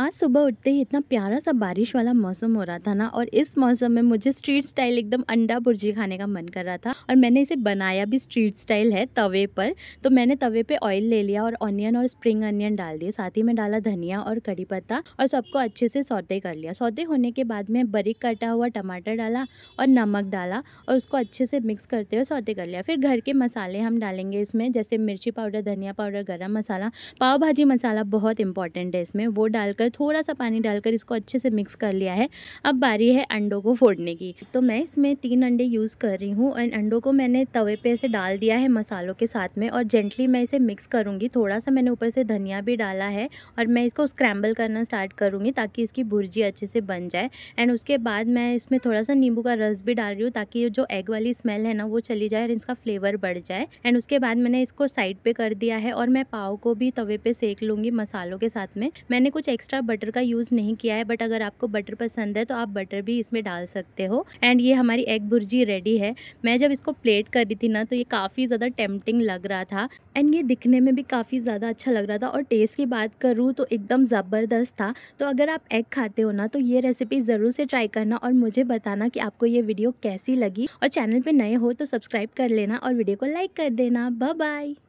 आज सुबह उठते ही इतना प्यारा सा बारिश वाला मौसम हो रहा था ना और इस मौसम में मुझे स्ट्रीट स्टाइल एकदम अंडा भुर्जी खाने का मन कर रहा था और मैंने इसे बनाया भी स्ट्रीट स्टाइल है तवे पर तो मैंने तवे पे ऑयल ले लिया और ऑनियन और स्प्रिंग अनियन डाल दिए साथ ही में डाला धनिया और कड़ी पत्ता और सबको अच्छे से सौते कर लिया सौते होने के बाद में बरीक कटा हुआ टमाटर डाला और नमक डाला और उसको अच्छे से मिक्स करते हुए सौते कर लिया फिर घर के मसाले हम डालेंगे इसमें जैसे मिर्ची पाउडर धनिया पाउडर गर्म मसाला पाव भाजी मसाला बहुत इंपॉर्टेंट है इसमें वो डालकर पर थोड़ा सा पानी डालकर इसको अच्छे से मिक्स कर लिया है अब बारी है अंडों को फोड़ने की तो मैं इसमें तीन अंडे यूज़ कर रही हूँ एंड अंडों को मैंने तवे पे ऐसे डाल दिया है मसालों के साथ में और जेंटली मैं इसे मिक्स करूँगी थोड़ा सा मैंने ऊपर से धनिया भी डाला है और मैं इसको स्क्रैम्बल करना स्टार्ट करूँगी ताकि इसकी भुर्जी अच्छे से बन जाए एंड उसके बाद मैं इसमें थोड़ा सा नींबू का रस भी डाल रही हूँ ताकि जो एग वाली स्मेल है ना वो चली जाए और इसका फ्लेवर बढ़ जाए एंड उसके बाद मैंने इसको साइड पे कर दिया है और मैं पाव को भी तवे पे सेक लूँगी मसालों के साथ में मैंने कुछ एक्स्ट्रा एक्स्ट्रा बटर का यूज़ नहीं किया है बट अगर आपको बटर पसंद है तो आप बटर भी इसमें डाल सकते हो एंड ये हमारी एग भुर्जी रेडी है मैं जब इसको प्लेट कर रही थी ना तो ये काफ़ी ज़्यादा टेम्पटिंग लग रहा था एंड ये दिखने में भी काफ़ी ज़्यादा अच्छा लग रहा था और टेस्ट की बात करूँ तो एकदम ज़बरदस्त था तो अगर आप एग खाते हो ना तो ये रेसिपी ज़रूर से ट्राई करना और मुझे बताना कि आपको ये वीडियो कैसी लगी और चैनल पर नए हो तो सब्सक्राइब कर लेना और वीडियो को लाइक कर देना बाय